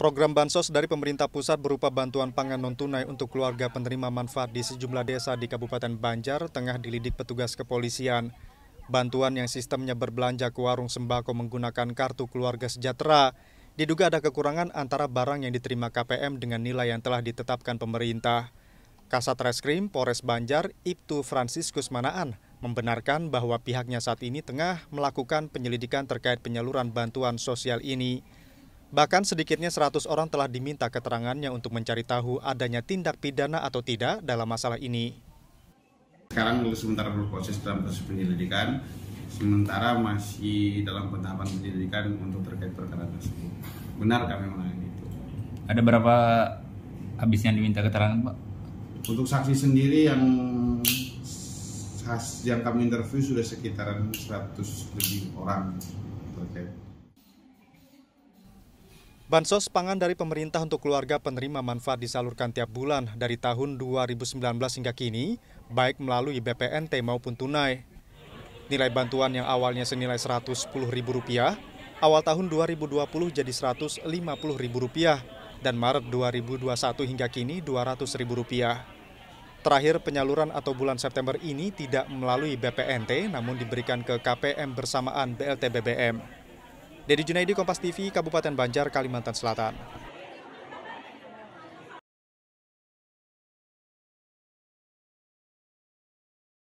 Program bansos dari pemerintah pusat berupa bantuan pangan non-tunai untuk keluarga penerima manfaat di sejumlah desa di Kabupaten Banjar tengah dilidik petugas kepolisian. Bantuan yang sistemnya berbelanja ke warung sembako menggunakan kartu keluarga sejahtera diduga ada kekurangan antara barang yang diterima KPM dengan nilai yang telah ditetapkan pemerintah. Kasat Reskrim Polres Banjar, Ibtu Fransiskus Manaan, membenarkan bahwa pihaknya saat ini tengah melakukan penyelidikan terkait penyaluran bantuan sosial ini. Bahkan sedikitnya 100 orang telah diminta keterangannya untuk mencari tahu adanya tindak pidana atau tidak dalam masalah ini. Sekarang sementara berproses dalam proses penyelidikan, sementara masih dalam pentahapan penyelidikan untuk terkait perkara tersebut. Benar kami menangani itu. Ada berapa habis yang diminta keterangan, Pak? Untuk saksi sendiri yang yang kami interview sudah sekitaran 100 lebih orang terkait. Bansos pangan dari pemerintah untuk keluarga penerima manfaat disalurkan tiap bulan dari tahun 2019 hingga kini, baik melalui BPNT maupun tunai. Nilai bantuan yang awalnya senilai Rp110.000, awal tahun 2020 jadi Rp150.000, dan Maret 2021 hingga kini Rp200.000. Terakhir penyaluran atau bulan September ini tidak melalui BPNT namun diberikan ke KPM bersamaan BLT BBM. Dedi Junaidi Kompas TV, Kabupaten Banjar, Kalimantan Selatan.